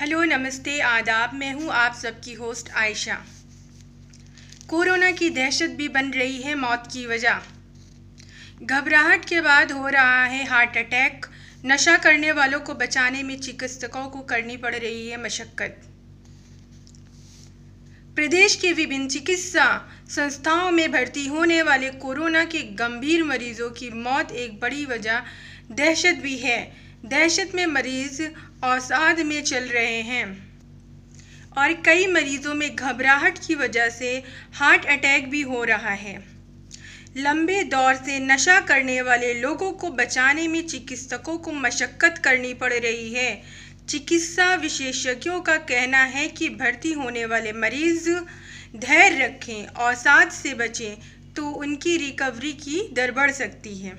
hello नमस्ते आदाब मैं हूँ आप सबकी होस्ट आयशा कोरोना की दहशत भी बन रही है मौत की वजह घबराहट के बाद हो रहा है हार्ट अटैक नशा करने वालों को बचाने में चिकित्सकों को करनी पड़ रही है मशक्क़त प्रदेश के विभिन्न चिकित्सा संस्थाओं में भर्ती होने वाले कोरोना के गंभीर मरीजों की मौत एक बड़ी वजह दहशत भी है दहशत में मरीज़ औसाद में चल रहे हैं और कई मरीज़ों में घबराहट की वजह से हार्ट अटैक भी हो रहा है लंबे दौर से नशा करने वाले लोगों को बचाने में चिकित्सकों को मशक्क़त करनी पड़ रही है चिकित्सा विशेषज्ञों का कहना है कि भर्ती होने वाले मरीज़ धैर्य रखें और साथ से बचें तो उनकी रिकवरी की दर बढ़ सकती है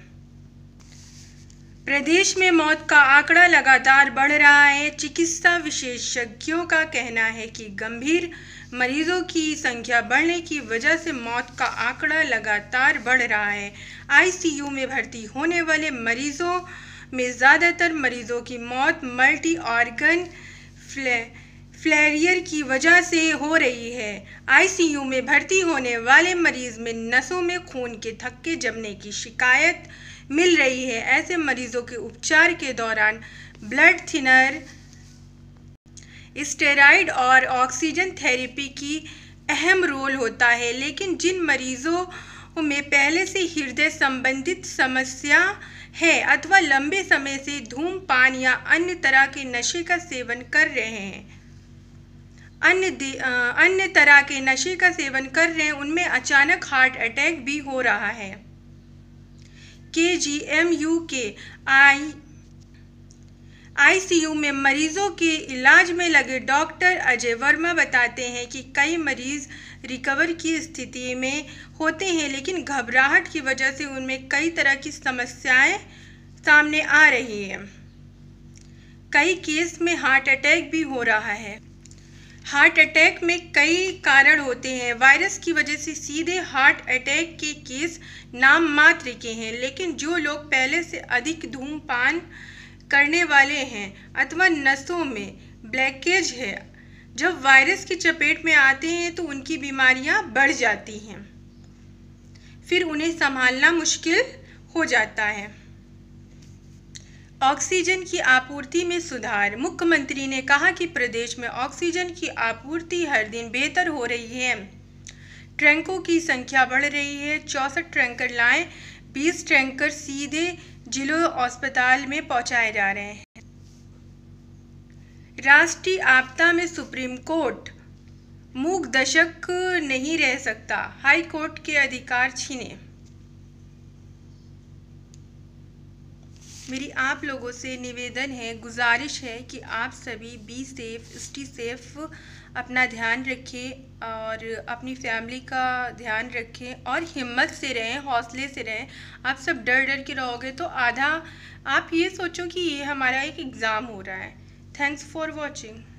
प्रदेश में मौत का आंकड़ा लगातार बढ़ रहा है चिकित्सा विशेषज्ञों का कहना है कि गंभीर मरीजों की संख्या बढ़ने की वजह से मौत का आंकड़ा लगातार बढ़ रहा है आईसीयू में भर्ती होने वाले मरीजों में ज़्यादातर मरीजों की मौत मल्टी ऑर्गन फ्ले फ्लैरियर की वजह से हो रही है आईसीयू में भर्ती होने वाले मरीज में नसों में खून के थक्के जमने की शिकायत मिल रही है ऐसे मरीजों के उपचार के दौरान ब्लड थिनर स्टेराइड और ऑक्सीजन थेरेपी की अहम रोल होता है लेकिन जिन मरीजों में पहले से हृदय संबंधित समस्या है अथवा लंबे समय से धूमपान या अन्य तरह के नशे का सेवन कर रहे हैं अन्य अन्य तरह के नशे का सेवन कर रहे हैं उनमें अचानक हार्ट अटैक भी हो रहा है के जी एम यू के आई आईसीयू में मरीजों के इलाज में लगे डॉक्टर अजय वर्मा बताते हैं कि कई मरीज रिकवर की स्थिति में होते हैं लेकिन घबराहट की वजह से उनमें कई तरह की समस्याएं सामने आ रही हैं कई केस में हार्ट अटैक भी हो रहा है हार्ट अटैक में कई कारण होते हैं वायरस की वजह से सीधे हार्ट अटैक के केस नाम मात्र के हैं लेकिन जो लोग पहले से अधिक धूमपान करने वाले हैं अथवा नसों में ब्लैकेज है जब वायरस की चपेट में आते हैं तो उनकी बीमारियां बढ़ जाती हैं फिर उन्हें संभालना मुश्किल हो जाता है ऑक्सीजन की आपूर्ति में सुधार मुख्यमंत्री ने कहा कि प्रदेश में ऑक्सीजन की आपूर्ति हर दिन बेहतर हो रही है ट्रैंकों की संख्या बढ़ रही है चौंसठ ट्रैंकर लाएं बीस ट्रैंकर सीधे जिलों अस्पताल में पहुंचाए जा रहे हैं राष्ट्रीय आपदा में सुप्रीम कोर्ट मूक दशक नहीं रह सकता हाई कोर्ट के अधिकार छीने मेरी आप लोगों से निवेदन है गुजारिश है कि आप सभी बी सेफ स्टी सेफ अपना ध्यान रखें और अपनी फैमिली का ध्यान रखें और हिम्मत से रहें हौसले से रहें आप सब डर डर के रहोगे तो आधा आप ये सोचो कि ये हमारा एक एग्ज़ाम हो रहा है थैंक्स फॉर वॉचिंग